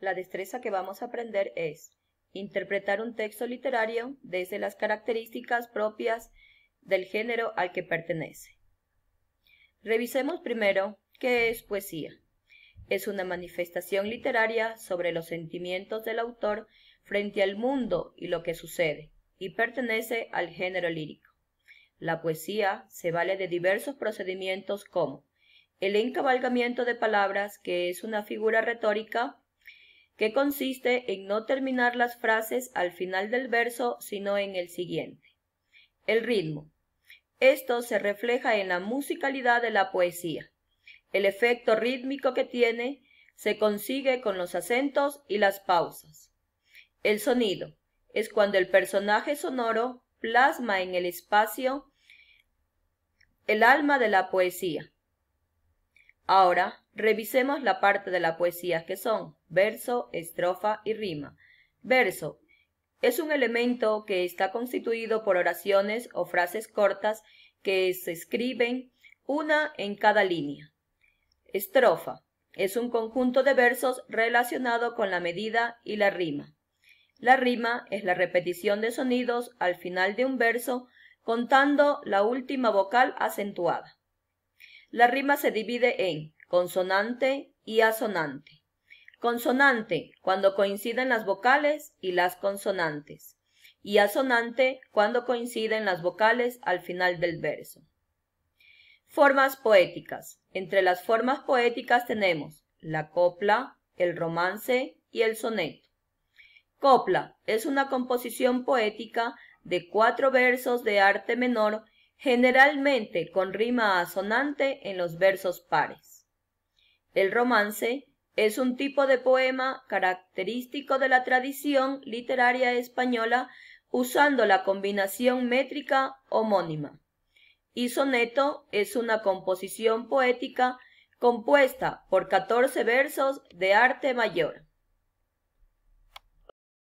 La destreza que vamos a aprender es interpretar un texto literario desde las características propias del género al que pertenece. Revisemos primero qué es poesía. Es una manifestación literaria sobre los sentimientos del autor frente al mundo y lo que sucede, y pertenece al género lírico. La poesía se vale de diversos procedimientos como el encabalgamiento de palabras, que es una figura retórica que consiste en no terminar las frases al final del verso, sino en el siguiente. El ritmo. Esto se refleja en la musicalidad de la poesía. El efecto rítmico que tiene se consigue con los acentos y las pausas. El sonido es cuando el personaje sonoro plasma en el espacio el alma de la poesía. Ahora, revisemos la parte de la poesía que son verso, estrofa y rima. Verso es un elemento que está constituido por oraciones o frases cortas que se escriben una en cada línea. Estrofa es un conjunto de versos relacionado con la medida y la rima. La rima es la repetición de sonidos al final de un verso contando la última vocal acentuada. La rima se divide en consonante y asonante. Consonante cuando coinciden las vocales y las consonantes. Y asonante cuando coinciden las vocales al final del verso. Formas poéticas. Entre las formas poéticas tenemos la copla, el romance y el soneto. Copla es una composición poética de cuatro versos de arte menor generalmente con rima asonante en los versos pares. El romance es un tipo de poema característico de la tradición literaria española usando la combinación métrica homónima. Y soneto es una composición poética compuesta por catorce versos de arte mayor.